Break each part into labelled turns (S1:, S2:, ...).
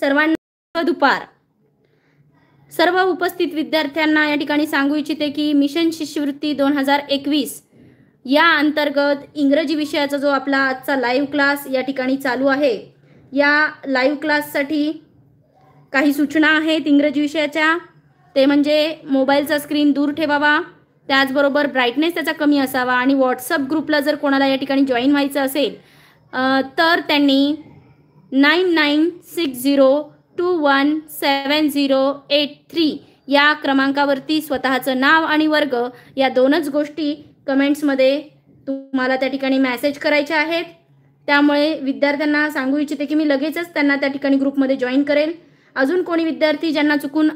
S1: सर्वांना दुपार सर्व उपस्थित विद्यार्थ्यांना या ठिकाणी सांगू इच्छिते की मिशन शिष्यवृत्ती दोन हजार एकवीस या अंतर्गत इंग्रजी विषयाचा जो आपला आजचा लाईव्ह क्लास या ठिकाणी चालू आहे या लाईव्ह क्लाससाठी काही सूचना आहेत इंग्रजी विषयाच्या ते म्हणजे मोबाईलचा स्क्रीन दूर ठेवावा त्याचबरोबर ब्राईटनेस त्याचा कमी असावा आणि व्हॉट्सअप ग्रुपला जर कोणाला या ठिकाणी जॉईन व्हायचं असेल तर त्यांनी nine nine six zero two one seven zero eight three या क्रमांकावरती स्वतःचं नाव आणि वर्ग या दोनच गोष्टी कमेंट्समध्ये तुम्हाला त्या ठिकाणी मॅसेज करायच्या आहेत त्यामुळे विद्यार्थ्यांना सांगू इच्छिते की मी लगेचच त्यांना त्या ठिकाणी ग्रुपमध्ये जॉईन करेल अजून कोणी विद्यार्थी ज्यांना चुकून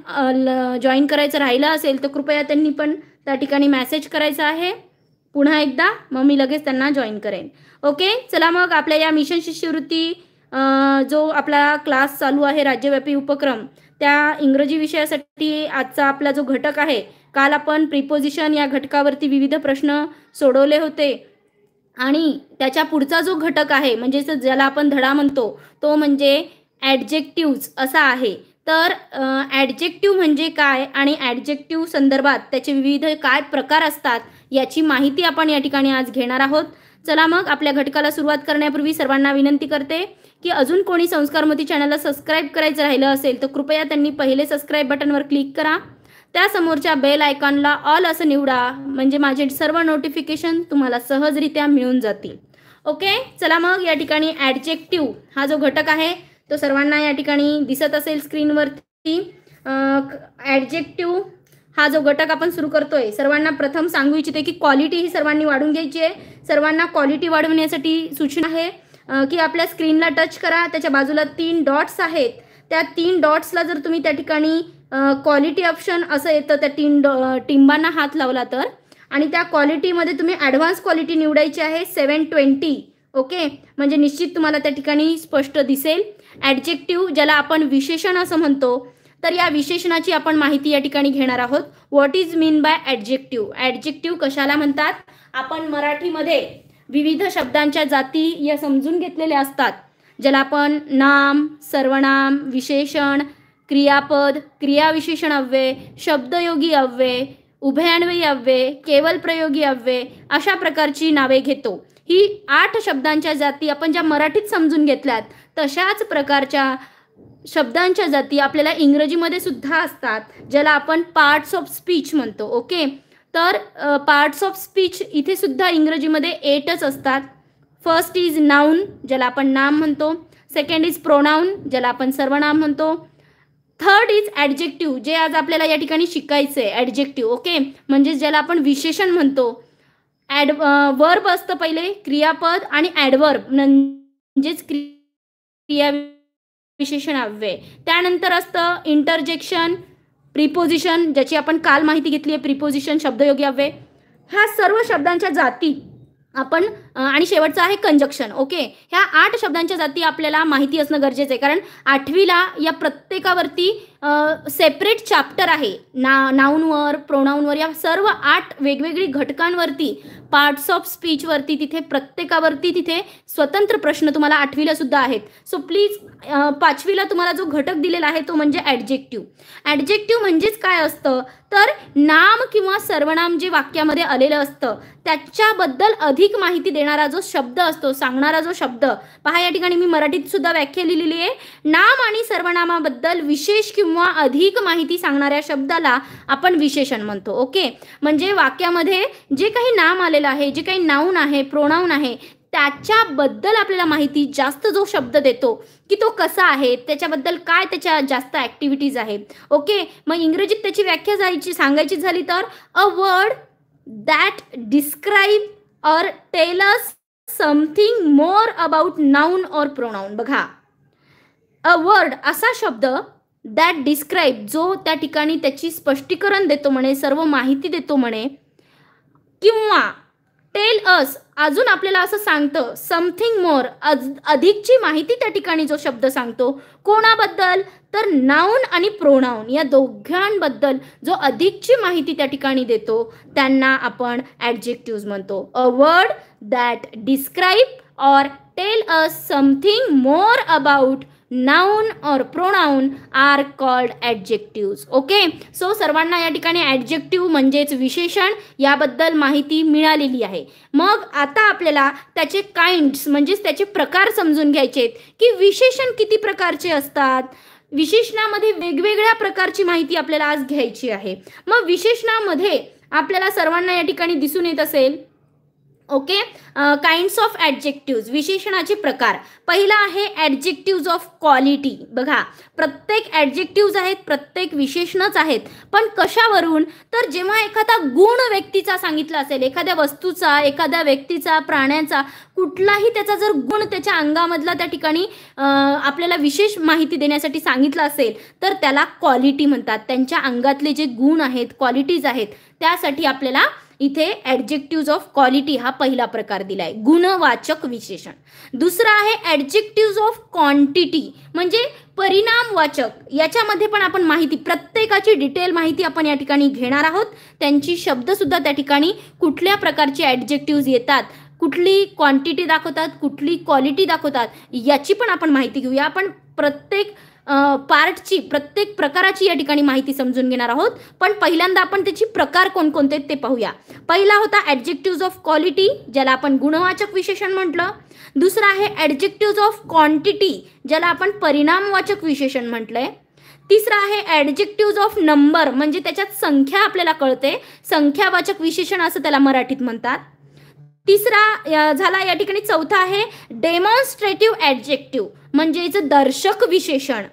S1: जॉईन करायचं राहिलं असेल तर कृपया त्यांनी पण त्या ठिकाणी मॅसेज करायचा आहे पुन्हा एकदा मग मी लगेच त्यांना जॉईन करेन ओके चला मग आपल्या या मिशन शिष्यवृत्ती जो आपला क्लास चालू आहे राज्यव्यापी उपक्रम त्या इंग्रजी विषयासाठी आजचा आपला जो घटक आहे काल आपण प्रिपोजिशन या घटकावरती विविध प्रश्न सोडवले होते आणि त्याच्या पुढचा जो घटक आहे म्हणजे ज्याला आपण धडा म्हणतो तो म्हणजे ॲडजेक्टिव्ज असा आहे तर ॲडजेक्टिव्ह म्हणजे काय आणि ॲडजेक्टिव्ह संदर्भात त्याचे विविध काय प्रकार असतात याची माहिती आपण या ठिकाणी आज घेणार आहोत चला मग आपल्या घटकाला सुरुवात करण्यापूर्वी सर्वांना विनंती करते की अजून कोणी संस्कारमती चॅनलला सबस्क्राईब करायचं राहिलं असेल तर कृपया त्यांनी पहिले सबस्क्राईब बटनवर क्लिक करा त्यासमोरच्या बेल आयकॉनला ऑल असं निवडा म्हणजे माझे सर्व नोटिफिकेशन तुम्हाला सहजरित्या मिळून जातील ओके चला मग या ठिकाणी ॲडजेक्टिव्ह हा जो घटक आहे तो सर्वांना या ठिकाणी दिसत असेल स्क्रीनवरती ॲडजेक्टिव्ह हा जो घटक आपण सुरू करतोय सर्वांना प्रथम सांगू इच्छिते की क्वालिटी ही सर्वांनी वाढून घ्यायची आहे सर्वांना क्वालिटी वाढवण्यासाठी सूचना आहे की आपल्या स्क्रीनला टच करा त्याच्या बाजूला तीन डॉट्स आहेत त्या तीन डॉट्सला जर तुम्ही त्या ठिकाणी क्वालिटी ऑप्शन असं येतं त्या तीन टिंबांना हात लावला तर आणि त्या क्वालिटीमध्ये तुम्ही ॲडव्हान्स क्वालिटी निवडायची आहे सेवन ट्वेंटी ओके म्हणजे निश्चित तुम्हाला त्या ठिकाणी स्पष्ट दिसेल ॲडजेक्टिव्ह ज्याला आपण विशेषण असं म्हणतो तर या विशेषणाची आपण माहिती या ठिकाणी घेणार आहोत what is mean by adjective adjective कशाला म्हणतात आपण मराठीमध्ये विविध शब्दांच्या जाती या समजून घेतलेल्या असतात ज्याला आपण नाम सर्वनाम विशेषण क्रियापद क्रियाविशेषण अव्यय शब्दयोगी अव्यय उभयान्वयी अव्यय केवल प्रयोगी अव्यय अशा प्रकारची नावे घेतो ही आठ शब्दांच्या जाती आपण ज्या मराठीत समजून घेतल्यात तशाच प्रकारच्या शब्दांच्या जाती आपल्याला इंग्रजीमध्ये सुद्धा असतात ज्याला आपण पार्ट्स ऑफ स्पीच म्हणतो ओके तर पार्ट्स ऑफ स्पीच इथे सुद्धा इंग्रजीमध्ये एटच असतात फर्स्ट इज नाऊन ज्याला आपण नाम म्हणतो सेकंड इज प्रोनाऊन ज्याला आपण सर्वनाम म्हणतो थर्ड इज ॲडजेक्टिव्ह जे आज आपल्याला या ठिकाणी शिकायचं आहे ॲडजेक्टिव्ह ओके म्हणजे ज्याला आपण विशेषण म्हणतो ॲड वर्ब असतं पहिले क्रियापद आणि ॲडवर्ब म्हणजेच क्रिया विशेषण अव्यय त्यानंतर असतं इंटरजेक्शन प्रिपोजिशन ज्याची आपण काल माहिती घेतली आहे प्रिपोजिशन शब्दयोगी अव्यय ह्या सर्व शब्दांच्या जाती आपण आणि शेवटचं आहे कंजक्शन ओके ह्या आठ शब्दांच्या जाती आपल्याला माहिती असणं गरजेचं आहे कारण आठवीला या प्रत्येकावरती सेपरेट चॅप्टर आहे ना नाऊनवर प्रोनाऊनवर या सर्व आठ वेगवेगळी घटकांवरती पार्ट्स ऑफ स्पीचवरती तिथे प्रत्येकावरती तिथे स्वतंत्र प्रश्न तुम्हाला आठवीला सुद्धा आहेत सो प्लीज पाचवीला तुम्हाला जो घटक दिलेला आहे तो म्हणजे ॲडजेक्टिव्ह ॲडजेक्टिव्ह म्हणजेच काय असतं तर नाम किंवा सर्वनाम जे वाक्यामध्ये आलेलं असतं त्याच्याबद्दल अधिक माहिती देणारा जो शब्द असतो सांगणारा जो शब्द पहा या ठिकाणी मी मराठीत सुद्धा व्याख्या लिहिलेली आहे नाम आणि सर्वनामाबद्दल विशेष किंवा किंवा अधिक माहिती सांगणाऱ्या शब्दाला आपण विशेषण म्हणतो ओके म्हणजे वाक्यामध्ये जे काही नाम आलेलं आहे जे काही नाऊन आहे प्रोणाऊन आहे त्याच्याबद्दल आपल्याला माहिती जास्त जो शब्द देतो की तो कसा आहे त्याच्याबद्दल काय त्याच्या जास्त ॲक्टिव्हिटीज आहे ओके मग इंग्रजीत त्याची व्याख्या जायची सांगायची झाली तर a word that describe or tells something more about noun or pronoun बघा अ वर्ड असा शब्द दॅट डिस्क्राईब जो त्या ठिकाणी त्याची स्पष्टीकरण देतो म्हणे सर्व माहिती देतो म्हणे किंवा टेल अस अजून आपल्याला असं सांगतं समथिंग मोर अधिकची माहिती त्या ठिकाणी जो शब्द सांगतो कोणाबद्दल तर नाऊन आणि प्रोनाऊन या दोघांबद्दल जो अधिकची माहिती त्या ठिकाणी देतो त्यांना आपण ॲडजेक्टिव्ज म्हणतो a word that describe or tell us something more about noun or pronoun are called adjectives okay so सर्वांना या ठिकाणी ॲडजेक्टिव्ह म्हणजेच विशेषण याबद्दल माहिती मिळालेली आहे मग आता आपल्याला त्याचे काइंड्स म्हणजेच त्याचे प्रकार समजून घ्यायचे आहेत की विशेषण किती प्रकारचे असतात विशेषणामध्ये वेगवेगळ्या प्रकारची माहिती आपल्याला आज घ्यायची आहे मग विशेषणामध्ये आपल्याला सर्वांना या ठिकाणी दिसून येत असेल ओके काइंड्स ऑफ ॲडजेक्टिव्ज विशेषणाचे प्रकार पहिला आहे ॲडजेक्टिव्ज ऑफ क्वालिटी बघा प्रत्येक ॲडजेक्टिव्ज आहेत प्रत्येक विशेषणच आहेत पण कशावरून तर जेव्हा एखादा गुण व्यक्तीचा सांगितला असेल एखाद्या वस्तूचा एखाद्या व्यक्तीचा प्राण्याचा कुठलाही त्याचा जर गुण त्याच्या अंगामधला त्या ठिकाणी आपल्याला विशेष माहिती देण्यासाठी सांगितलं असेल तर त्याला क्वालिटी म्हणतात त्यांच्या अंगातले जे गुण आहेत क्वालिटीज आहेत त्यासाठी आपल्याला इथे ॲडजेक्टिव्ज ऑफ क्वालिटी हा पहिला प्रकार दिला आहे गुणवाचक विशेषण दुसरा आहे ॲडजेक्टिव्ज ऑफ क्वांटिटी म्हणजे परिणामवाचक याच्यामध्ये पण आपण माहिती प्रत्येकाची डिटेल माहिती आपण या ठिकाणी घेणार आहोत त्यांची शब्दसुद्धा त्या ठिकाणी कुठल्या प्रकारचे ॲडजेक्टिव्ज येतात कुठली क्वांटिटी दाखवतात कुठली क्वालिटी दाखवतात याची पण आपण माहिती घेऊया आपण प्रत्येक पार्टची प्रत्येक प्रकाराची या ठिकाणी माहिती समजून घेणार आहोत पण पहिल्यांदा आपण त्याची प्रकार कोणकोणते ते पाहूया पहिला होता ॲडजेक्टिव्ज ऑफ क्वालिटी ज्याला आपण गुणवाचक विशेषण म्हटलं दुसरं आहे ॲडजेक्टिव्ज ऑफ क्वांटिटी ज्याला आपण परिणामवाचक विशेषण म्हटलंय आहे तिसरा आहे ॲडजेक्टिव्ज ऑफ नंबर म्हणजे त्याच्यात संख्या आपल्याला कळते संख्यावाचक विशेषण असं त्याला मराठीत म्हणतात तिसरा झाला या ठिकाणी चौथा आहे डेमॉन्स्ट्रेटिव्ह ॲडजेक्टिव्ह म्हणजे याचं दर्शक विशेषण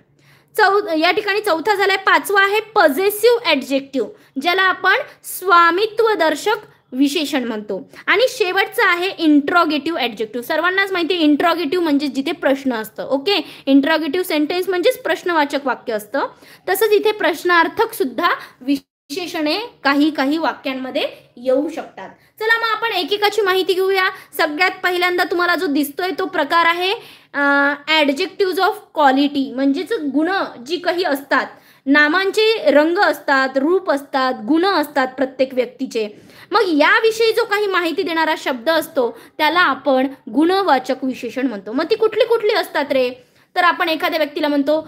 S1: चौ या ठिकाणी चौथा झाला आहे पाचवा आहे पजेसिव्ह ॲडजेक्टिव्ह ज्याला आपण स्वामित्वदर्शक विशेषण म्हणतो आणि शेवटचं आहे इंट्रॉगेटिव्ह ॲडजेक्टिव्ह सर्वांनाच माहिती आहे इंट्रॉगेटिव्ह म्हणजे जिथे प्रश्न असतं ओके इंट्रॉगेटिव्ह सेंटेन्स म्हणजेच प्रश्नवाचक वाक्य असतं तसंच इथे प्रश्नार्थक सुद्धा विशेषणे काही काही वाक्यांमध्ये येऊ शकतात चला मग आपण एकेकाची माहिती घेऊया सगळ्यात पहिल्यांदा तुम्हाला जो दिसतोय तो प्रकार आहे ॲडजेक्टिव्ज ऑफ क्वालिटी म्हणजेच गुण जी काही असतात नामांचे रंग असतात रूप असतात गुण असतात प्रत्येक व्यक्तीचे मग याविषयी जो काही माहिती देणारा शब्द असतो त्याला आपण गुणवाचक विशेषण म्हणतो मग ती कुठली कुठली असतात रे तर आपण एखाद्या व्यक्तीला म्हणतो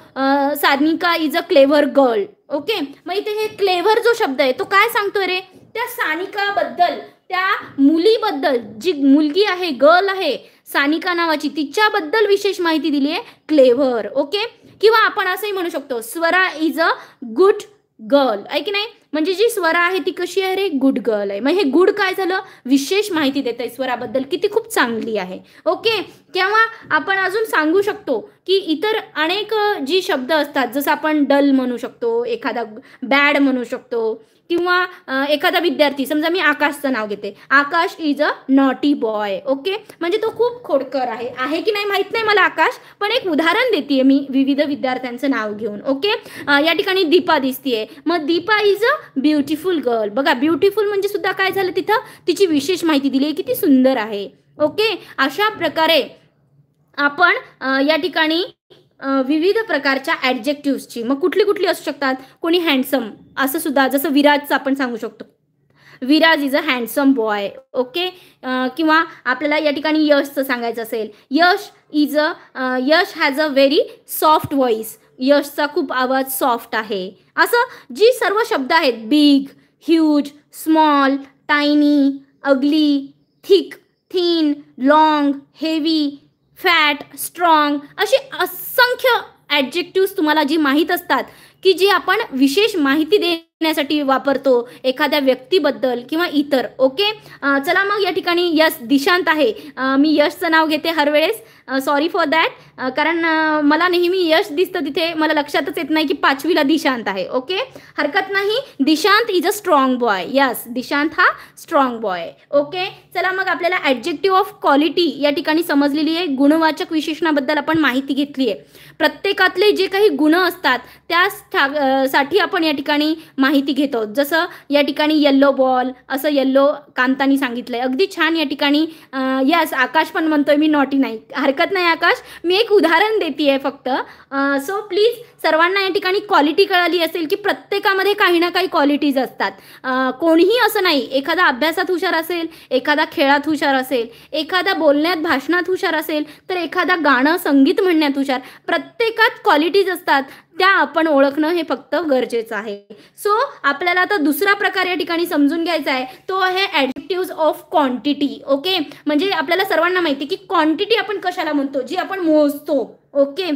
S1: Sanika is a clever girl okay मग इथे हे क्लेव्हर जो शब्द आहे तो काय सांगतोय रे त्या सानिकाबद्दल त्या मुलीबद्दल जी मुलगी आहे गर्ल आहे सानिका नावाची तिच्याबद्दल विशेष माहिती दिली आहे क्लेव्हर ओके किंवा आपण असंही म्हणू शकतो Swara is a good girl आहे की नाही म्हणजे जी स्वरा आहे ती कशी आहे रे गुड गर्ल आहे मग हे गुड काय झालं विशेष माहिती देत आहे स्वराबद्दल की ती खूप चांगली आहे ओके किंवा आपण अजून सांगू शकतो की इतर अनेक जी शब्द असतात जसं आपण डल म्हणू शकतो एखादा बॅड म्हणू शकतो किंवा एखादा विद्यार्थी समजा मी आकाशचं नाव घेते Akash is a naughty boy okay म्हणजे तो खूप खोडकर आहे आहे की नाही माहीत नाही मला आकाश पण एक उदाहरण देते मी विविध विद्यार्थ्यांचं नाव घेऊन ओके या ठिकाणी दीपा दिसतीये मग Deepa is a beautiful girl बघा ब्युटिफुल म्हणजे सुद्धा काय झालं तिथं तिची विशेष माहिती दिली आहे की ती सुंदर आहे ओके अशा प्रकारे आपण या ठिकाणी विविध प्रकारच्या ॲडजेक्टिव्सची मग कुठली कुठली असू शकतात कोणी हँडसम असं सुद्धा जसं विराजचं आपण सांगू शकतो Viraj is a handsome boy okay किंवा आपल्याला या ठिकाणी यशचं सांगायचं असेल Yash is a Yash has a very soft voice यशचा खूप आवाज सॉफ्ट आहे असं जी सर्व शब्द आहेत big huge small tiny ugly thick thin long heavy fat strong असे असंख्य ॲडजेक्टिव्स तुम्हाला जी माहीत असतात की जी आपण विशेष माहिती दे करण्यासाठी वापरतो एखाद्या व्यक्तीबद्दल किंवा इतर ओके चला मग या ठिकाणी यश दिशांत आहे मी यशचं नाव घेते हरवेळेस सॉरी फॉर दॅट कारण मला नेहमी यश दिसतं तिथे मला लक्षातच येत नाही की पाचवीला दिशांत आहे ओके हरकत नाही Dishant is a strong boy yes Dishant हा स्ट्रॉंग बॉय ओके चला मग आपल्याला ऍडजेक्टिव्ह ऑफ क्वालिटी या ठिकाणी समजलेली आहे गुणवाचक विशेषणाबद्दल आपण माहिती घेतली आहे प्रत्येकातले जे काही गुण असतात त्यासाठी आपण या ठिकाणी माहिती घेतो जसं या ठिकाणी येल्लो बॉल असं येल्लो कांतानी सांगितलंय अगदी छान या ठिकाणी यस आकाश पण म्हणतोय मी नॉटी नाही हरकत नाही आकाश मी एक उदाहरण देते आहे फक्त सो प्लीज सर्वांना या ठिकाणी क्वालिटी कळाली असेल की प्रत्येकामध्ये काही ना काही क्वालिटीज असतात कोणीही असं नाही एखादा अभ्यासात हुशार असेल एखादा खेळात हुशार असेल एखादा बोलण्यात भाषणात हुशार असेल तर एखादा गाणं संगीत म्हणण्यात हुशार प्रत्येकात क्वालिटीज असतात त्या आपण ओळखणं हे फक्त गरजेचं आहे सो आपल्याला आता दुसरा प्रकार या ठिकाणी समजून घ्यायचा आहे तो आहे ॲडिक्टिव्ज ऑफ क्वांटिटी ओके म्हणजे आपल्याला सर्वांना माहिती की क्वांटिटी आपण कशाला म्हणतो जी आपण मोजतो ओके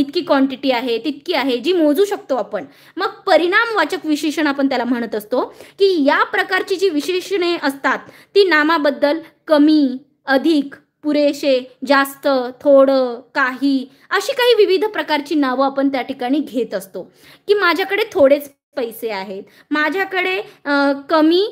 S1: इतकी क्वांटिटी आहे तितकी आहे जी मोजू शकतो आपण मग परिणामवाचक विशेषण आपण त्याला म्हणत असतो की या प्रकारची जी विशेषणे असतात ती नामाबद्दल कमी अधिक पुरेसे जास्त थोडं काही अशी काही विविध प्रकारची नावं आपण त्या ठिकाणी घेत असतो की माझ्याकडे थोडेच पैसे आहेत माझ्याकडे कमी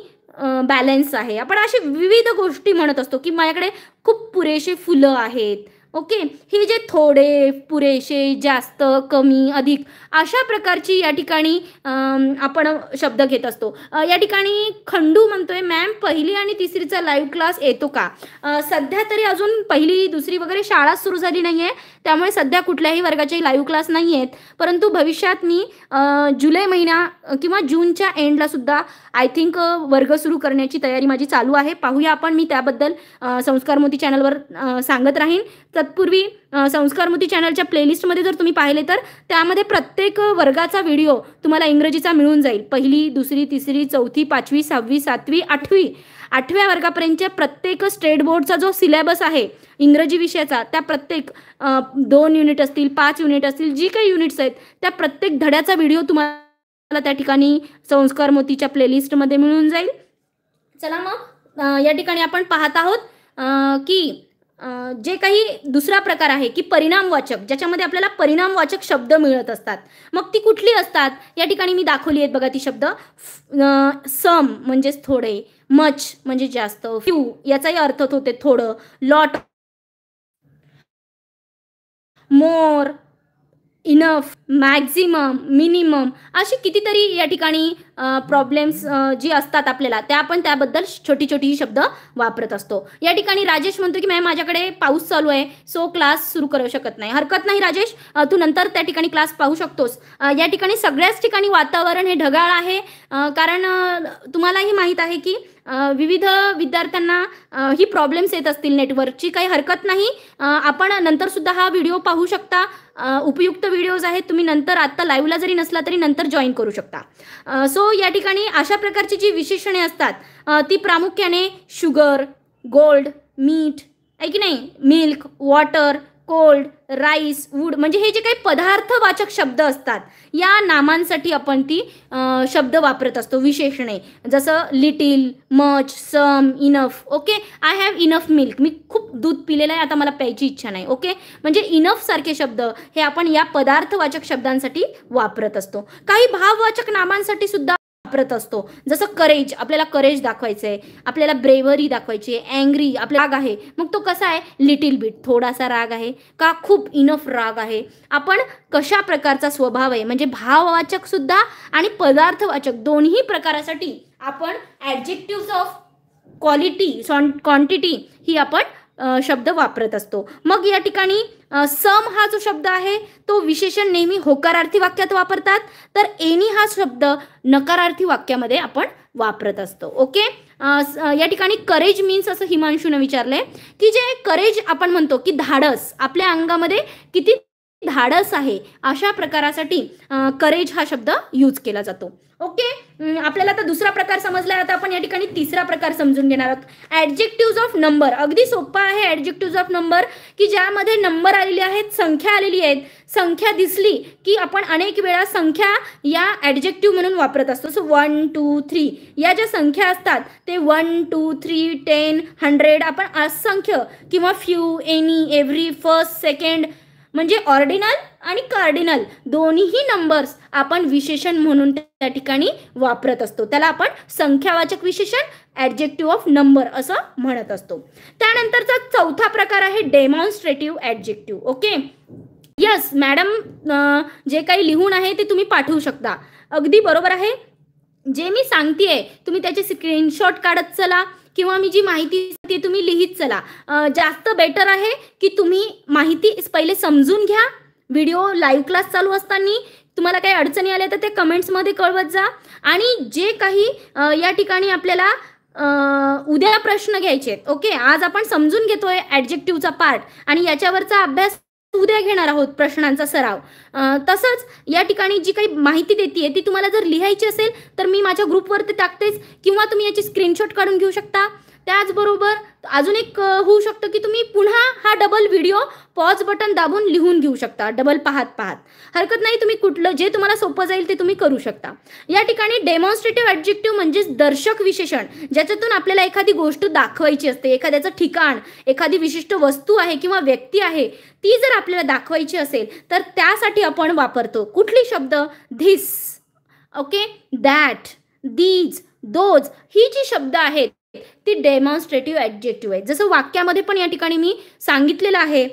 S1: बॅलन्स आहे आपण असे विविध गोष्टी म्हणत असतो की माझ्याकडे खूप पुरेसे फुलं आहेत ओके हे जे थोडे पुरेसे जास्त कमी अधिक अशा प्रकारची या ठिकाणी आपण शब्द घेत असतो या ठिकाणी खंडू म्हणतोय मॅम पहिली आणि तिसरीचा लाईव्ह क्लास येतो का सध्या तरी अजून पहिली दुसरी वगैरे शाळा सुरू झाली नाही आहे त्यामुळे सध्या कुठल्याही वर्गाचे लाईव्ह क्लास नाही आहेत परंतु भविष्यात मी जुलै महिना किंवा जूनच्या एंडला सुद्धा आय थिंक वर्ग सुरू करण्याची तयारी माझी चालू आहे पाहूया आपण मी त्याबद्दल संस्कार मोती चॅनलवर सांगत राहीन तर तत्पूर्वी मोती चॅनलच्या प्लेलिस्टमध्ये जर तुम्ही पाहिले तर त्यामध्ये प्रत्येक वर्गाचा व्हिडिओ तुम्हाला इंग्रजीचा मिळून जाईल पहिली दुसरी तिसरी चौथी पाचवी सहावी सातवी आठवी आठव्या वर्गापर्यंतच्या प्रत्येक स्टेट बोर्डचा जो सिलेबस आहे इंग्रजी विषयाचा त्या प्रत्येक दोन युनिट असतील पाच युनिट असतील जी काही युनिट्स आहेत त्या प्रत्येक धड्याचा व्हिडिओ तुम्हाला त्या ठिकाणी संस्कार मोतीच्या प्लेलिस्टमध्ये मिळून जाईल चला मग या ठिकाणी आपण पाहत आहोत की जे काही दुसरा प्रकार आहे की परिणामवाचक ज्याच्यामध्ये आपल्याला परिणामवाचक शब्द मिळत असतात मग ती कुठली असतात या ठिकाणी मी दाखवली आहेत बघा ती शब्द सम म्हणजेच थोडे मच म्हणजे जास्त फ्यू याचाही अर्थ होते थोडं lot more enough maximum minimum अशी कितीतरी या ठिकाणी प्रॉब्लेम्स जी असतात आपल्याला त्या आपण त्याबद्दल छोटी छोटी शब्द वापरत असतो या ठिकाणी राजेश म्हणतो की मॅम माझ्याकडे पाऊस चालू आहे सो क्लास सुरू करू शकत नाही हरकत नाही राजेश तू नंतर त्या ठिकाणी क्लास पाहू शकतोस या ठिकाणी सगळ्याच ठिकाणी वातावरण हे ढगाळ आहे कारण तुम्हालाही माहीत आहे की विविध विद्यार्थ्यांना ही प्रॉब्लेम्स येत असतील नेटवर्कची काही हरकत नाही आपण नंतर सुद्धा हा व्हिडिओ पाहू शकता उपयुक्त व्हिडिओज आहेत तुम्ही नंतर आत्ता लाईव्हला जरी नसला तरी नंतर जॉईन करू शकता सो या ठिकाणी अशा प्रकारची जी विशेषणे असतात ती प्रामुख्याने शुगर गोल्ड मीठ आहे की नाही milk water cold rice wood म्हणजे हे जे काही पदार्थवाचक शब्द असतात या नामांसाठी आपण ती शब्द वापरत असतो विशेषणे जसं little much some enough okay I have enough milk मी खूप दूध पिलेलं आहे आता मला प्यायची इच्छा नाही ओके म्हणजे इनफ सारखे शब्द हे आपण या पदार्थवाचक शब्दांसाठी वापरत असतो काही भाववाचक नामांसाठी सुद्धा वापरत असतो जसं करेज आपल्याला करेज दाखवायचं आहे आपल्याला ब्रेवरी दाखवायची आहे अँग्री आपला राग आहे मग तो कसा आहे लिटिल बिट थोडासा राग आहे का खूप इनफ राग आहे आपण कशा प्रकारचा स्वभाव आहे म्हणजे भाववाचक सुद्धा आणि पदार्थवाचक दोन्ही प्रकारासाठी आपण ऍडजेक्टिव्ह ऑफ क्वालिटी सॉन क्वांटिटी ही आपण शब्द वापरत असतो मग या ठिकाणी सम हा जो शब्द आहे तो विशेषण नेहमी होकारार्थी वाक्यात वापरतात तर एनी हा शब्द नकारार्थी वाक्यामध्ये आपण वापरत असतो ओके या ठिकाणी करेज मीन्स असं हिमांशूनं विचारलंय की जे करेज आपण म्हणतो की धाडस आपल्या अंगामध्ये किती धाडस आहे अशा प्रकारासाठी करेज हा शब्द यूज केला जातो ओके आपल्याला आता दुसरा प्रकार समजला आता आपण या ठिकाणी तिसरा प्रकार समजून घेणार आहोत ॲडजेक्टिव्ज ऑफ नंबर अगदी सोपा आहे ॲडजेक्टिव्ज ऑफ नंबर की ज्यामध्ये नंबर आलेली आहेत संख्या आलेली आहेत संख्या दिसली की आपण अनेक वेळा संख्या या ॲडजेक्टिव्ह म्हणून वापरत असतो सो वन टू थ्री या ज्या संख्या असतात ते one two three ten hundred आपण असंख्य किंवा few any every first second म्हणजे ऑर्डिनल आणि कार्डिनल दोन्हीही नंबर्स आपण विशेषण म्हणून त्या ठिकाणी वापरत असतो त्याला आपण संख्यावाचक विशेषण ॲडजेक्टिव्ह ऑफ नंबर असं म्हणत असतो त्यानंतरचा चौथा प्रकार आहे demonstrative adjective okay yes madam जे काही लिहून आहे ते तुम्ही पाठवू शकता अगदी बरोबर आहे जे मी सांगतेय तुम्ही त्याचे स्क्रीनशॉट काढत चला किंवा मी जी माहिती ती तुम्ही लिहित चला जास्त बेटर आहे की तुम्ही माहिती पहिले समजून घ्या व्हिडिओ लाईव्ह क्लास चालू असताना तुम्हाला काही अडचणी आल्या तर ते कमेंट्समध्ये कळवत जा आणि जे काही या ठिकाणी आपल्याला उद्या प्रश्न घ्यायचे आहेत ओके आज आपण समजून घेतोय ॲडजेक्टिव्हचा पार्ट आणि याच्यावरचा अभ्यास उद्या घेणार आहोत प्रश्नांचा सराव तसंच या ठिकाणी जी काही माहिती देते ती तुम्हाला जर लिहायची असेल तर मी माझ्या ग्रुपवरती टाकतेच किंवा तुम्ही याची स्क्रीनशॉट काढून घेऊ शकता त्याचबरोबर अजून एक होऊ शकतं की तुम्ही पुन्हा हा डबल व्हिडिओ पॉज बटन दाबून लिहून घेऊ शकता डबल पाहत पाहत हरकत नाही तुम्ही कुठलं जे तुम्हाला सोपं जाईल ते तुम्ही करू शकता या ठिकाणी डेमॉन्स्ट्रेटिव्ह ऍब्जेक्टिव्ह म्हणजे दर्शक विशेषण ज्याच्यातून आपल्याला एखादी गोष्ट दाखवायची असते एखाद्याचं ठिकाण एखादी विशिष्ट वस्तू आहे किंवा व्यक्ती आहे ती जर आपल्याला दाखवायची असेल तर त्यासाठी आपण वापरतो कुठली शब्द this okay that these those ही जी शब्द आहेत ती डेमॉन्स्ट्रेटिव्ह ॲडजेक्टिव्ह आहे जसं वाक्यामध्ये पण या ठिकाणी मी सांगितलेलं आहे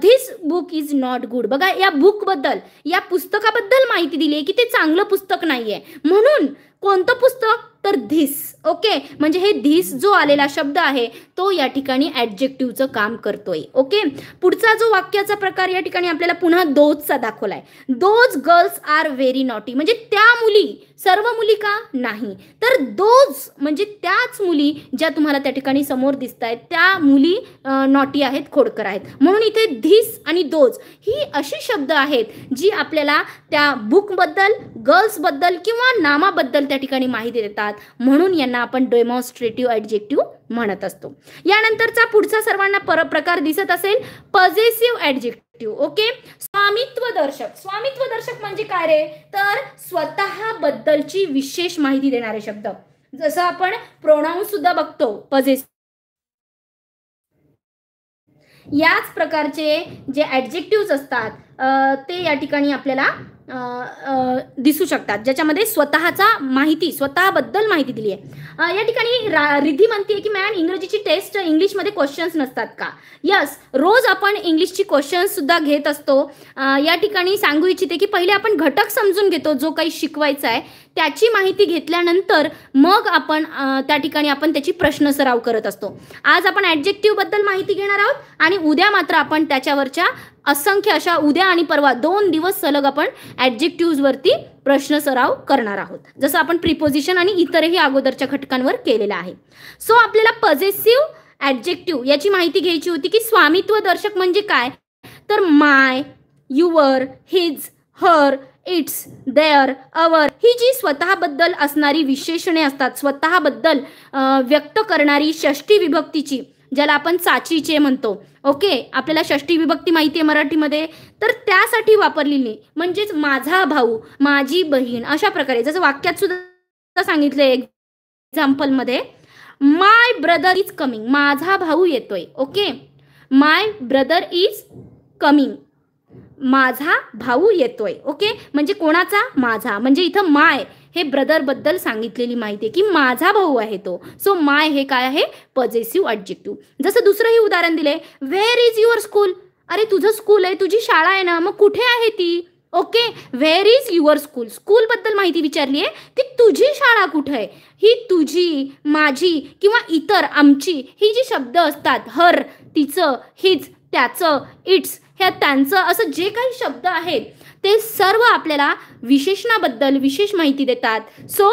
S1: this book is not good बघा या बुकबद्दल या पुस्तकाबद्दल माहिती दिली आहे की ते चांगलं पुस्तक नाही आहे म्हणून कोणतं पुस्तक तर धिस ओके म्हणजे हे धिस जो आलेला शब्द आहे तो या ठिकाणी ऍडजेक्टिव्हचं काम करतोय ओके पुढचा जो वाक्याचा प्रकार या ठिकाणी आपल्याला पुन्हा दोजचा दाखवलाय those girls are very naughty म्हणजे त्या मुली सर्व मुली का नाही तर दोज म्हणजे त्याच मुली ज्या तुम्हाला त्या ठिकाणी समोर दिसत आहेत त्या मुली नॉटी आहेत खोडकर आहेत म्हणून इथे धीस आणि दोज ही अशी शब्द आहेत जी आपल्याला त्या बुकबद्दल गर्ल्सबद्दल किंवा नामाबद्दल त्या ठिकाणी माहिती देतात म्हणून यांना आपण डेमॉन्स्ट्रेटिव्ह ऍडजेक्टिव्ह म्हणत असतो यानंतरचा पुढचा सर्वांना पर प्रकार दिसत असेल पजेसिव्ह ऍडजेक्टिव्ह ओके स्वामित्व दर्शक स्वामित्व दर्शक म्हणजे काय रे तर स्वतःबद्दलची विशेष माहिती देणारे शब्द जसं आपण प्रोनाउन सुद्धा बघतो पजेस याच प्रकारचे जे ऍडजेक्टिव्ह असतात ते या ठिकाणी आपल्याला दिसू शकतात ज्याच्यामध्ये स्वतःचा माहिती स्वतःबद्दल माहिती दिली आहे या ठिकाणी रिधी म्हणते की मॅम इंग्रजीची टेस्ट इंग्लिशमध्ये क्वेश्चन्स नसतात का यस रोज आपण इंग्लिशची क्वेश्चन्स सुद्धा घेत असतो या ठिकाणी सांगू इच्छिते की पहिले आपण घटक समजून घेतो जो काही शिकवायचा आहे त्याची माहिती घेतल्यानंतर मग आपण त्या ठिकाणी आपण त्याची प्रश्न सराव करत असतो आज आपण बद्दल माहिती घेणार आहोत आणि उद्या मात्र आपण त्याच्यावरच्या असंख्य अशा उद्या आणि परवा दोन दिवस सलग आपण ॲडजेक्टिव्हजवरती प्रश्न सराव करणार आहोत जसं आपण प्रिपोजिशन आणि इतरही अगोदरच्या घटकांवर केलेलं आहे सो आपल्याला पजेसिव्ह ॲडजेक्टिव्ह याची माहिती घ्यायची होती की स्वामित्व दर्शक म्हणजे काय तर my your his her its their our ही जी स्वतःबद्दल असणारी विशेषणे असतात स्वतःबद्दल व्यक्त करणारी षष्टी विभक्तीची ज्याला आपण चाचीचे म्हणतो ओके आपल्याला षष्टी विभक्ती माहिती आहे मराठीमध्ये तर त्यासाठी वापरलेली म्हणजेच माझा भाऊ माझी बहीण अशा प्रकारे जसं वाक्यात सुद्धा सांगितलं एक्झाम्पलमध्ये माय ब्रदर इज कमिंग माझा भाऊ येतोय okay my brother is coming माझा भाऊ येतोय ओके म्हणजे कोणाचा माझा म्हणजे इथं माय हे ब्रदरबद्दल सांगितलेली माहिती आहे की माझा भाऊ आहे तो सो माय हे काय आहे पॉझिटिव्ह ॲडजेक्टिव्ह जसं दुसरंही उदाहरण दिलंय व्हेअर इज युअर स्कूल अरे तुझं स्कूल आहे तुझी शाळा आहे ना मग कुठे आहे ती okay where is your school स्कूलबद्दल माहिती विचारली आहे की तुझी शाळा कुठे आहे ही तुझी माझी किंवा इतर आमची ही जी शब्द असतात हर तिचं हिज त्याचं इट्स ह्या त्यांचं असं जे काही शब्द आहेत ते सर्व आपल्याला विशेषणाबद्दल विशेष माहिती देतात सो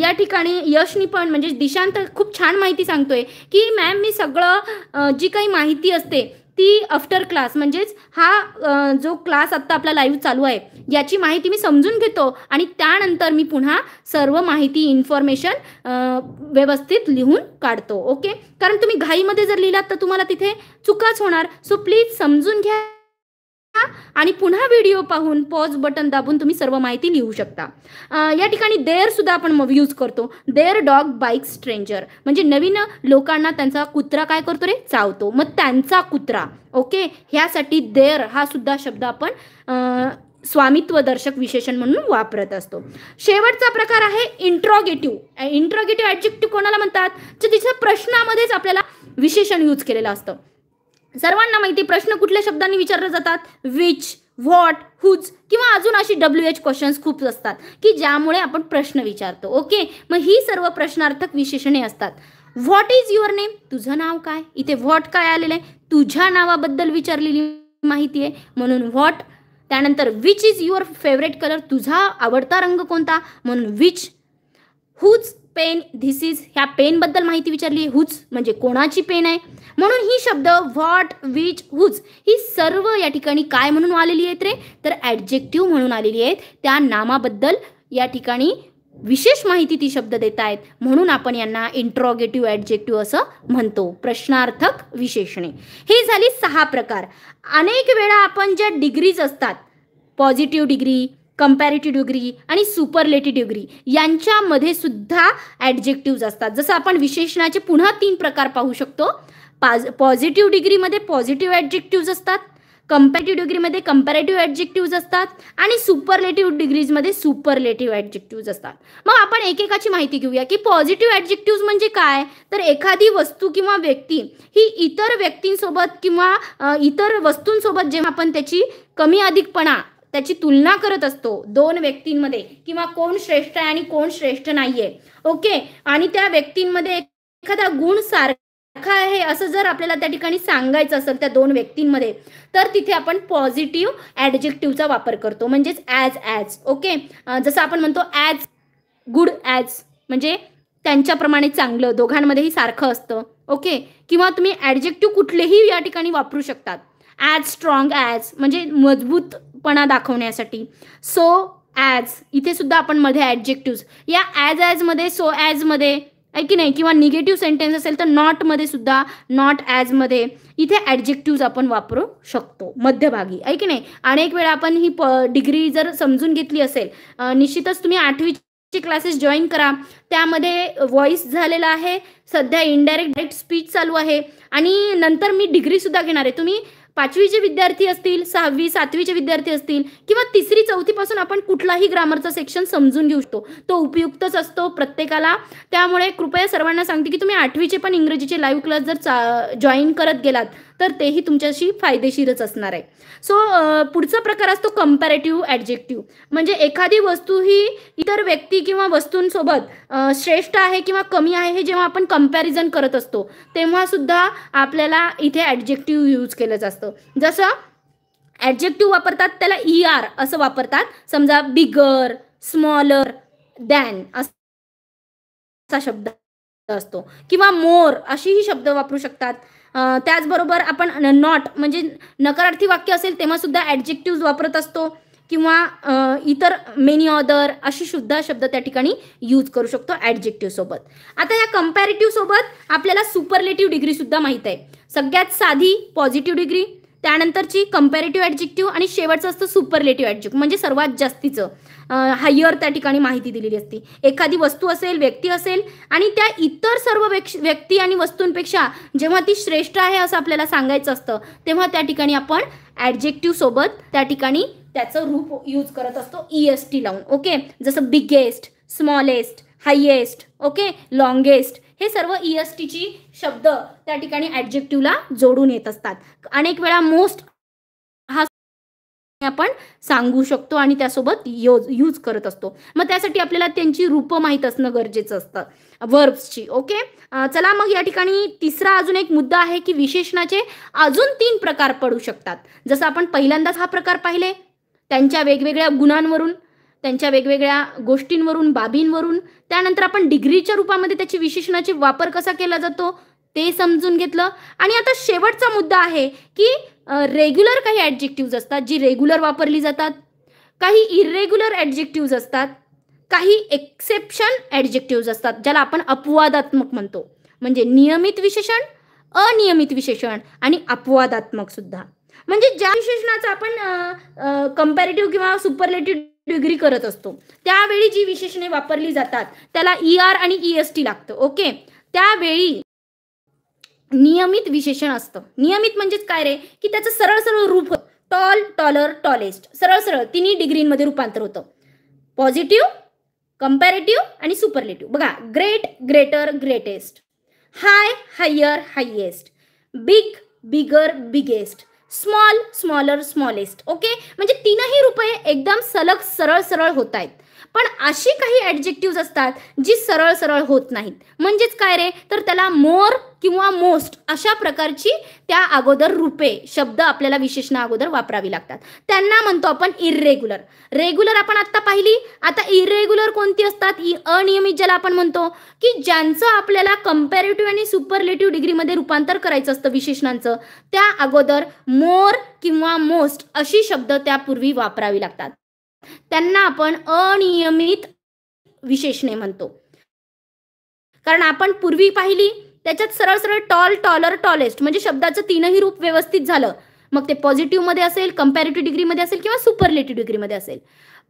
S1: या ठिकाणी यशनी पण म्हणजे दिशांत खूप छान माहिती सांगतोय की मॅम मी सगळं जी काही माहिती असते ती आफ्टर क्लास म्हणजेच हा जो क्लास आत्ता आपला लाईव्ह चालू आहे याची माहिती मी समजून घेतो आणि त्यानंतर मी पुन्हा सर्व माहिती इन्फॉर्मेशन व्यवस्थित लिहून काढतो ओके कारण तुम्ही घाईमध्ये जर लिहिलात तर तुम्हाला तिथे चुकाच होणार सो प्लीज समजून घ्या आणि पुन्हा व्हिडिओ पाहून पॉज बटन दाबून तुम्ही सर्व माहिती लिहू शकता या ठिकाणी देअर सुद्धा आपण यूज करतो देअर डॉग बाईक स्ट्रेंजर म्हणजे नवीन लोकांना त्यांचा कुत्रा काय करतो रे चावतो मग त्यांचा कुत्रा ओके ह्यासाठी देअर हा सुद्धा शब्द आपण स्वामित्व दर्शक विशेषण म्हणून वापरत असतो शेवटचा प्रकार आहे इंट्रॉगेटिव्ह इंट्रॉगेटिव्ह ॲडजेक्टिव्ह कोणाला म्हणतात तर तिच्या प्रश्नामध्येच आपल्याला विशेषण यूज केलेलं असतं सर्वांना माहिती प्रश्न कुठल्या शब्दांनी विचारले जातात विच व्हॉट हुज किंवा अजून अशी डब्ल्यू एच क्वेश्चन्स खूप असतात की ज्यामुळे आपण प्रश्न विचारतो ओके मग ही सर्व प्रश्नार्थक विशेषणे असतात व्हॉट इज युअर नेम तुझं नाव काय इथे व्हॉट काय आलेलं आहे तुझ्या नावाबद्दल विचारलेली माहिती आहे म्हणून व्हॉट त्यानंतर which is your favourite colour तुझा आवडता रंग कोणता म्हणून which whose pen this is ह्या पेनबद्दल माहिती विचारली हुच म्हणजे कोणाची पेन आहे म्हणून ही शब्द व्हॉट विच हुच ही सर्व या ठिकाणी काय म्हणून आलेली आहेत रे तर ॲडजेक्टिव्ह म्हणून आलेली आहेत त्या नामाबद्दल या ठिकाणी विशेष माहिती ती शब्द देत आहेत म्हणून आपण यांना इंट्रॉगेटिव्ह ॲडजेक्टिव्ह असं म्हणतो प्रश्नार्थक विशेषणे ही झाली सहा प्रकार अनेक वेळा आपण ज्या डिग्रीज असतात पॉझिटिव्ह डिग्री कम्पॅरेटिव्ह डिग्री आणि सुपरलेटिव्ह डिग्री यांच्यामध्ये सुद्धा ॲडजेक्टिव्ज असतात जसं आपण विशेषणाचे पुन्हा तीन प्रकार पाहू शकतो पाज पॉझिटिव्ह डिग्रीमध्ये पॉझिटिव्ह ॲडजेक्टिव्ज असतात कम्पॅरेटिव्ह डिग्रीमध्ये कंपॅरेटिव्ह ॲडजेक्टिव्ज असतात आणि सुपरलेटिव्ह डिग्रीजमध्ये सुपरलेटिव्ह ॲडजेक्टिव्ज असतात मग आपण एकेकाची माहिती घेऊया की पॉझिटिव्ह ॲडजेक्टिव्ज म्हणजे काय तर एखादी वस्तू किंवा व्यक्ती ही इतर व्यक्तींसोबत किंवा इतर वस्तूंसोबत जेव्हा आपण त्याची कमी अधिकपणा त्याची तुलना करत असतो दोन व्यक्तींमध्ये किंवा कोण श्रेष्ठ आहे आणि कोण श्रेष्ठ नाहीये ओके आणि त्या व्यक्तींमध्ये एखादा गुण सारखा आहे असं जर आपल्याला त्या ठिकाणी सांगायचं असेल त्या दोन व्यक्तींमध्ये तर तिथे आपण पॉझिटिव्ह ऍडजेक्टिव्हचा वापर करतो म्हणजेच ॲज ॲज ओके जसं आपण म्हणतो ऍज गुड ॲज म्हणजे त्यांच्याप्रमाणे चांगलं दोघांमध्येही सारखं असतं ओके किंवा तुम्ही ऍडजेक्टिव्ह कुठलेही या ठिकाणी वापरू शकतात ॲज स्ट्रॉंग ॲज म्हणजे मजबूत पणा दाखवण्यासाठी सो ॲज इथे सुद्धा आपण मध्ये ॲडजेक्टिव्ह या ॲज ॲजमध्ये सो ॲजमध्ये आहे की नाही किंवा निगेटिव्ह सेंटेन्स असेल तर नॉटमध्ये सुद्धा नॉट ॲजमध्ये इथे ॲडजेक्टिव्ज आपण वापरू शकतो मध्यभागी आहे की नाही अनेक वेळा आपण ही प डिग्री जर समजून घेतली असेल निश्चितच तुम्ही आठवीचे क्लासेस जॉईन करा त्यामध्ये व्हॉइस झालेला आहे सध्या इनडायरेक्ट डायरेक्ट स्पीच चालू आहे आणि नंतर मी डिग्रीसुद्धा घेणार आहे तुम्ही पाचवीचे विद्यार्थी असतील सहावी सातवीचे विद्यार्थी असतील किंवा तिसरी चौथीपासून आपण कुठलाही ग्रामरचा सेक्शन समजून घेऊ शकतो तो उपयुक्तच असतो प्रत्येकाला त्यामुळे कृपया सर्वांना सांगते की तुम्ही आठवीचे पण इंग्रजीचे लाईव्ह क्लास जर जॉईन करत गेलात तर तेही तुमच्याशी फायदेशीरच असणार आहे सो पुढचा प्रकार असतो कम्पॅरेटिव्ह ऍडजेक्टिव्ह म्हणजे एखादी वस्तू ही इतर व्यक्ती किंवा वस्तूंसोबत श्रेष्ठ आहे किंवा कमी आहे हे जेव्हा आपण कम्पॅरिझन करत असतो तेव्हा सुद्धा आपल्याला इथे ऍडजेक्टिव्ह यूज केलं जातं जसं ऍडजेक्टिव्ह वापरतात त्याला ई er आर असं वापरतात समजा बिगर स्मॉलर दॅन असा शब्द असतो किंवा मोर अशीही शब्द वापरू शकतात त्याचबरोबर आपण नॉट म्हणजे नकारार्थी वाक्य असेल तेव्हा सुद्धा ॲडजेक्टिव्ज वापरत असतो किंवा इतर मेनी ऑदर अशी सुद्धा शब्द त्या ठिकाणी यूज करू शकतो ॲडजेक्टिव्ह सोबत आता या कंपॅरेटिव्ह सोबत आपल्याला सुपरलेटिव्ह सुद्धा माहीत आहे सगळ्यात साधी पॉझिटिव्ह डिग्री त्यानंतरची कम्पॅरेटिव्ह ॲडजेक्टिव्ह आणि शेवटचं असतं सुपरलेटिव्ह ॲडजेक्टिव्ह म्हणजे सर्वात जास्तीचं हायर त्या ठिकाणी माहिती दिलेली असते एखादी वस्तू असेल व्यक्ती असेल आणि त्या इतर सर्व व्यक्ती आणि वस्तूंपेक्षा जेव्हा ती श्रेष्ठ आहे असं आपल्याला सांगायचं असतं तेव्हा त्या ठिकाणी आपण ॲडजेक्टिव्ह सोबत त्या ठिकाणी त्याचं रूप यूज करत असतो ई एस टी लावून ओके जसं biggest smallest highest okay longest हे सर्व ई e एस शब्द त्या ठिकाणी ॲडजेक्टिव्हला जोडून येत असतात अनेक वेळा मोस्ट हा आपण सांगू शकतो आणि त्यासोबत यूज करत असतो मग त्यासाठी आपल्याला त्यांची रूप माहीत असणं गरजेचं असतं वर्ब्सची ओके चला मग या ठिकाणी तिसरा अजून एक मुद्दा आहे की विशेषणाचे अजून तीन प्रकार पडू शकतात जसं आपण पहिल्यांदाच हा प्रकार पाहिले त्यांच्या वेगवेगळ्या गुणांवरून त्यांच्या वेगवेगळ्या गोष्टींवरून बाबींवरून त्यानंतर आपण डिग्रीच्या रूपामध्ये त्याची विशेषणाची वापर कसा केला जातो ते समजून घेतलं आणि आता शेवटचा मुद्दा आहे की रेग्युलर काही ॲडजेक्टिव्ज असतात जी रेग्युलर वापरली जातात काही इरेग्युलर ॲडजेक्टिव्ज असतात काही एक्सेप्शन ॲडजेक्टिव्ज असतात ज्याला आपण अपवादात्मक म्हणतो म्हणजे नियमित विशेषण अनियमित विशेषण आणि अपवादात्मक सुद्धा म्हणजे ज्या विशेषणाचा आपण कंपॅरेटिव्ह किंवा सुपरलेटिव्ह डिग्री करत असतो त्यावेळी जी विशेषणे वापरली जातात त्याला ई e आर आणि ई एस टी लागतं ओके त्यावेळी नियमित विशेषण असतं नियमित म्हणजेच काय रे की त्याचं सरळ सरळ रूप टॉल टॉलर टॉलेस्ट सरळ सरळ तिन्ही डिग्रींमध्ये रूपांतर होतं पॉझिटिव्ह कंपॅरेटिव्ह आणि सुपरलेटिव्ह बघा great greater greatest high higher highest big bigger biggest small smaller smallest okay म्हणजे तीनही रुपये एकदम सलग सरळ सरळ होत आहेत पण अशी काही ऍडजेक्टिव्ह असतात जी सरळ सरळ होत नाहीत म्हणजेच काय रे तर त्याला मोर किंवा मोस्ट अशा प्रकारची त्या अगोदर रूपे शब्द आपल्याला विशेषणा अगोदर वापरावी लागतात त्यांना म्हणतो आपण इरेग्युलर रेग्युलर आपण आता पाहिली आता इरेग्युलर कोणती असतात अनियमित ज्याला आपण म्हणतो की ज्यांचं आपल्याला कम्पॅरेटिव्ह आणि सुपरलेटिव्ह डिग्रीमध्ये रूपांतर करायचं असतं विशेषणांचं त्या अगोदर मोर किंवा मोस्ट अशी शब्द त्यापूर्वी वापरावी लागतात त्यांना आपण अनियमित विशेषणे म्हणतो कारण आपण पूर्वी पाहिली त्याच्यात सरळ सरळ टॉल टॉलर टॉलेस्ट म्हणजे शब्दाचं तीनही रूप व्यवस्थित झालं मग ते पॉझिटिव्ह मध्ये असेल कम्पॅरेटिव्ह डिग्रीमध्ये असेल किंवा सुपरलेटिव्ह डिग्रीमध्ये असेल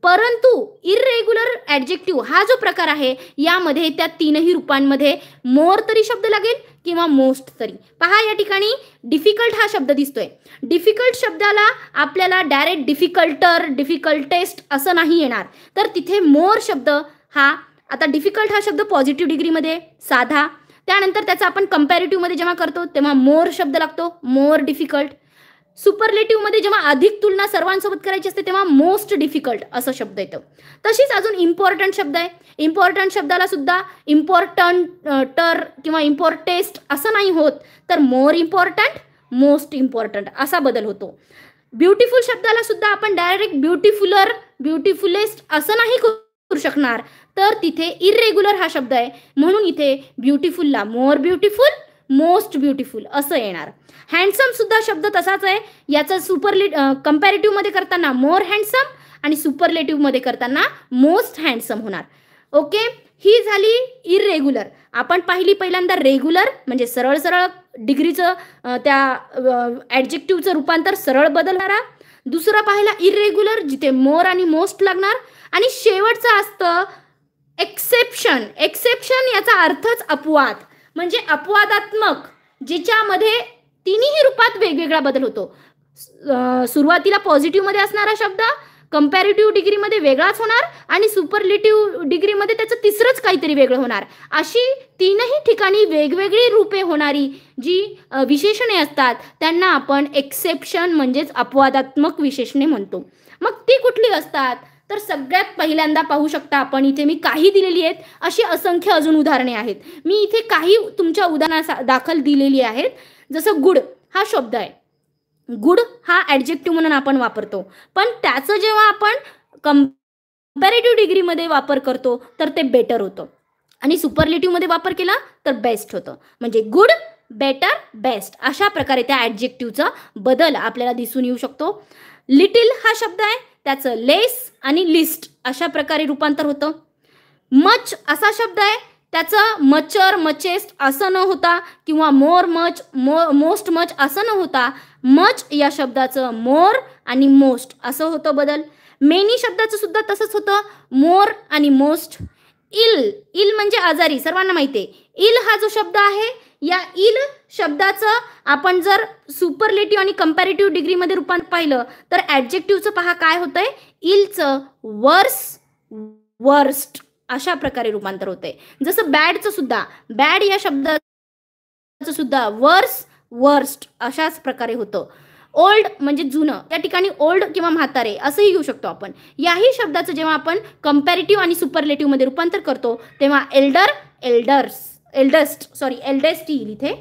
S1: परंतु इरेग्युलर ॲडजेक्टिव्ह हा जो प्रकार आहे यामध्ये त्या तीनही रूपांमध्ये मोर तरी शब्द लागेल किंवा मोस्ट तरी पहा या ठिकाणी डिफिकल्ट हा शब्द दिसतोय डिफिकल्ट शब्दाला आपल्याला डायरेक्ट डिफिकल्टर डिफिकल्टेस्ट असं नाही येणार तर तिथे मोर शब्द हा आता डिफिकल्ट हा शब्द पॉझिटिव्ह डिग्रीमध्ये साधा त्यानंतर त्याचा आपण कम्पॅरिटिव्हमध्ये जेव्हा करतो तेव्हा मोर शब्द लागतो मोर डिफिकल्ट सुपरलेटिव्ह मध्ये जेव्हा अधिक तुलना सर्वांसोबत करायची असते तेव्हा मोस्ट डिफिकल्ट असं शब्द येतं तशीच अजून इम्पॉर्टंट शब्द आहे इम्पॉर्टंट शब्दाला सुद्धा इम्पॉर्टंट टर किंवा इम्पॉर्टेस्ट असं नाही होत तर मोर इम्पॉर्टंट मोस्ट इम्पॉर्टंट असा बदल होतो ब्युटिफुल शब्दाला सुद्धा आपण डायरेक्ट ब्युटिफुलर ब्युटिफुलेस्ट असं नाही करू शकणार तर तिथे इरेग्युलर हा शब्द आहे म्हणून इथे ब्युटिफुलला मोर ब्युटिफुल मोस्ट ब्युटिफुल असं येणार हँडसम सुद्धा शब्द तसाच आहे याचं सुपरलि मध्ये करताना मोर हँडसम आणि मध्ये करताना मोस्ट हँडसम होणार ओके ही झाली इरेग्युलर आपण पाहिली पहिल्यांदा रेग्युलर म्हणजे सरळ सरळ डिग्रीचं त्या ऍडजेक्टिव्हचं रूपांतर सरळ बदलणारा दुसरा पाहिला इरेग्युलर जिथे मोर आणि मोस्ट लागणार आणि शेवटचं असतं एक्सेप्शन एक्सेप्शन याचा अर्थच अपवाद म्हणजे अपवादात्मक जिच्यामध्ये तिन्ही रूपात वेगवेगळा बदल होतो सुरुवातीला पॉझिटिव्हमध्ये असणारा शब्द कम्पॅरेटिव्ह डिग्रीमध्ये वेगळाच होणार आणि सुपरलेटिव्ह डिग्रीमध्ये त्याचं तिसरंच काहीतरी वेगळं होणार अशी तीनही ठिकाणी वेगवेगळी रूपे होणारी जी विशेषणे असतात त्यांना आपण एक्सेप्शन म्हणजेच अपवादात्मक विशेषणे म्हणतो मग ती कुठली असतात तर सगळ्यात पहिल्यांदा पाहू शकता आपण इथे मी काही दिलेली आहेत अशी असंख्य अजून उदाहरणे आहेत मी इथे काही तुमच्या उदाहरणा दाखल दिलेली आहेत जसं गुड हा शब्द आहे गुड हा ॲडजेक्टिव्ह म्हणून आपण वापरतो पण त्याचं जेव्हा आपण कम्पॅरेटिव्ह डिग्रीमध्ये वापर करतो तर ते बेटर होतं आणि सुपरलेटिव्हमध्ये वापर केला तर बेस्ट होतं म्हणजे गुड बेटर बेस्ट अशा प्रकारे त्या ॲडजेक्टिव्हचा बदल आपल्याला दिसून येऊ शकतो लिटिल हा शब्द आहे त्याचं लेस आणि लिस्ट अशा प्रकारे रूपांतर होतं मच असा शब्द आहे त्याचं मचर मचेस्ट असं न होता किंवा more much mo most much असं न होता मच या शब्दाचं मोर आणि मोस्ट असं होतं बदल मेनी शब्दाचं सुद्धा तसंच होतं मोर आणि मोस्ट इल इल म्हणजे आजारी सर्वांना माहिती आहे इल हा जो शब्द आहे या इल शब्दाचं आपण जर सुपरलेटिव्ह आणि कंपॅरेटिव्ह डिग्रीमध्ये रूपांतर पाहिलं तर ॲडजेक्टिव्हचं पहा काय होतंय इलचं वर्स वर्स्ट अशा प्रकारे रूपांतर होतंय जसं बॅडचं सुद्धा बॅड या शब्दाचं सुद्धा वर्स वर्स्ट अशाच प्रकारे होतं ओल्ड म्हणजे जुनं त्या ठिकाणी ओल्ड किंवा म्हातारे असंही घेऊ शकतो आपण याही शब्दाचं जेव्हा आपण कंपॅरेटिव्ह आणि सुपरलेटिव्हमध्ये रूपांतर करतो तेव्हा elder elders eldest sorry eldest येईल इथे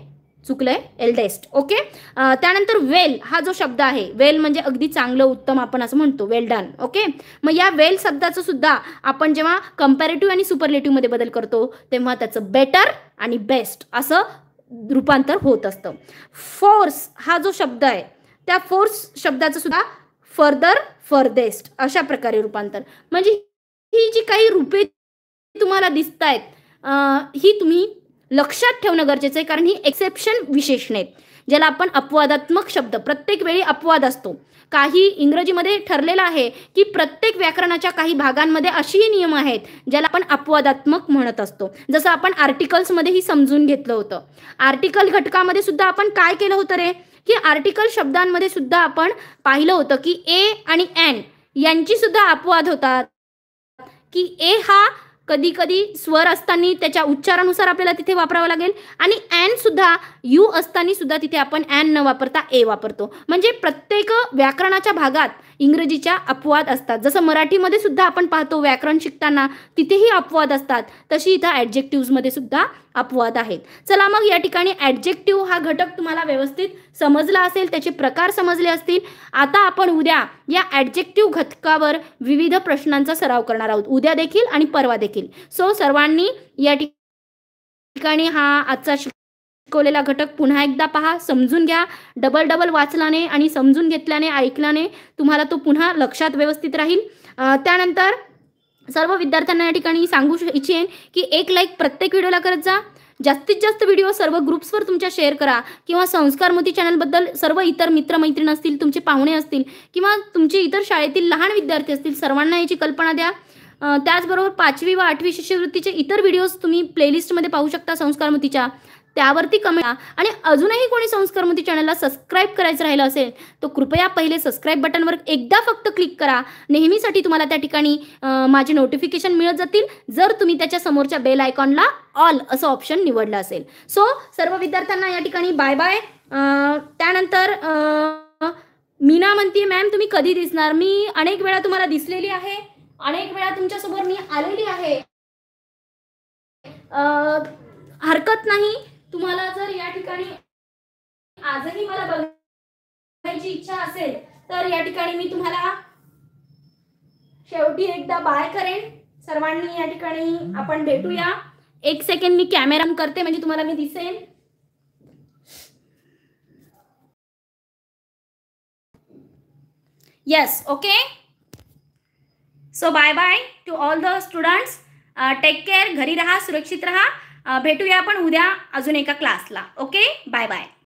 S1: चुकलंय एल्डेस्ट ओके त्यानंतर वेल हा जो शब्द आहे वेल म्हणजे अगदी चांगलं उत्तम आपण असं म्हणतो वेल डन ओके मग या वेल शब्दाचं सुद्धा आपण जेव्हा कम्पॅरेटिव्ह आणि सुपरलेटिव्हमध्ये बदल करतो तेव्हा त्याचं बेटर आणि बेस्ट असं रूपांतर होत असतं फोर्स हा जो शब्द आहे त्या फोर्स शब्दाचं सुद्धा फर्दर फर्देस्ट अशा प्रकारे रूपांतर म्हणजे ही जी काही रूपे तुम्हाला दिसत आहेत ही तुम्ही लक्षात ठेवणं गरजेचं आहे कारण ही एक्सेप्शन विशेषण नाहीत ज्याला आपण अपवादात्मक शब्द प्रत्येक वेळी अपवाद असतो काही इंग्रजीमध्ये ठरलेलं आहे की प्रत्येक व्याकरणाच्या काही भागांमध्ये अशीही नियम आहेत ज्याला आपण अपवादात्मक म्हणत असतो जसं आपण आर्टिकल्समध्येही समजून घेतलं होतं आर्टिकल घटकामध्ये सुद्धा आपण काय केलं होतं रे की आर्टिकल शब्दांमध्ये सुद्धा आपण पाहिलं होतं की ए आणि एन यांची सुद्धा अपवाद होतात की ए हा कधी कधी स्वर असताना त्याच्या उच्चारानुसार आपल्याला तिथे वापरावं लागेल आणि अँड सुद्धा यू असताना सुद्धा तिथे आपण ॲन न वापरता ए वापरतो म्हणजे प्रत्येक व्याकरणाच्या भागात इंग्रजीच्या अपवाद असतात जसं मराठीमध्ये सुद्धा आपण पाहतो व्याकरण शिकताना तिथेही अपवाद असतात तशी इथं मध्ये सुद्धा अपवाद आहेत चला मग या ठिकाणी ॲडजेक्टिव्ह हा घटक तुम्हाला व्यवस्थित समजला असेल त्याचे प्रकार समजले असतील आता आपण उद्या या ॲडजेक्टिव्ह घटकावर विविध प्रश्नांचा सराव करणार आहोत उद्या देखील आणि परवा देखील सो सर्वांनी या ठिकाणी हा आजचा शिकवलेला घटक पुन्हा एकदा पहा समजून घ्या डबल डबल वाचल्याने आणि समजून घेतल्याने ऐकल्याने तुम्हाला तो पुन्हा लक्षात व्यवस्थित राहील त्यानंतर सर्व विद्यार्थ्यांना या ठिकाणी सांगू इच्छेन की एक लाईक प्रत्येक व्हिडिओला करत जा जास्तीत जास्त व्हिडिओ सर्व ग्रुप्सवर तुमच्या शेअर करा किंवा संस्कारमती मोती चॅनलबद्दल सर्व इतर मित्रमैत्रीण असतील तुमचे पाहुणे असतील किंवा तुमचे इतर शाळेतील लहान विद्यार्थी असतील सर्वांना याची कल्पना द्या त्याचबरोबर पाचवी व आठवी शिष्यवृत्तीचे इतर व्हिडिओज तुम्ही प्लेलिस्टमध्ये पाहू शकता संस्कारमतीच्या त्यावरती कमेंट आणि अजूनही कोणी संस्कारमती चॅनलला सबस्क्राईब करायचं राहिलं असेल तर कृपया पहिले सबस्क्राईब बटनवर एकदा फक्त क्लिक करा नेहमीसाठी तुम्हाला त्या ठिकाणी माझे नोटिफिकेशन मिळत जातील जर तुम्ही त्याच्या समोरच्या बेल आयकॉनला ऑल असं ऑप्शन निवडलं असेल सो सर्व विद्यार्थ्यांना या ठिकाणी बाय बाय त्यानंतर मीना म्हणते मॅम तुम्ही कधी दिसणार मी अनेक वेळा तुम्हाला दिसलेली आहे अनेक वेळा तुमच्यासोबत मी आलेली आहे हरकत नाही तुम्हाला जर या ठिकाणी आजही मला बघायची इच्छा असेल तर या ठिकाणी मी तुम्हाला शेवटी एकदा बाय करेन सर्वांनी या ठिकाणी आपण भेटूया एक सेकंड मी कॅमेरा करते म्हणजे तुम्हाला मी दिसेन yes okay so bye bye to all the students take care घरी राहा सुरक्षित रहा भेटूया आपण उद्या अजून एका क्लासला ओके बाय बाय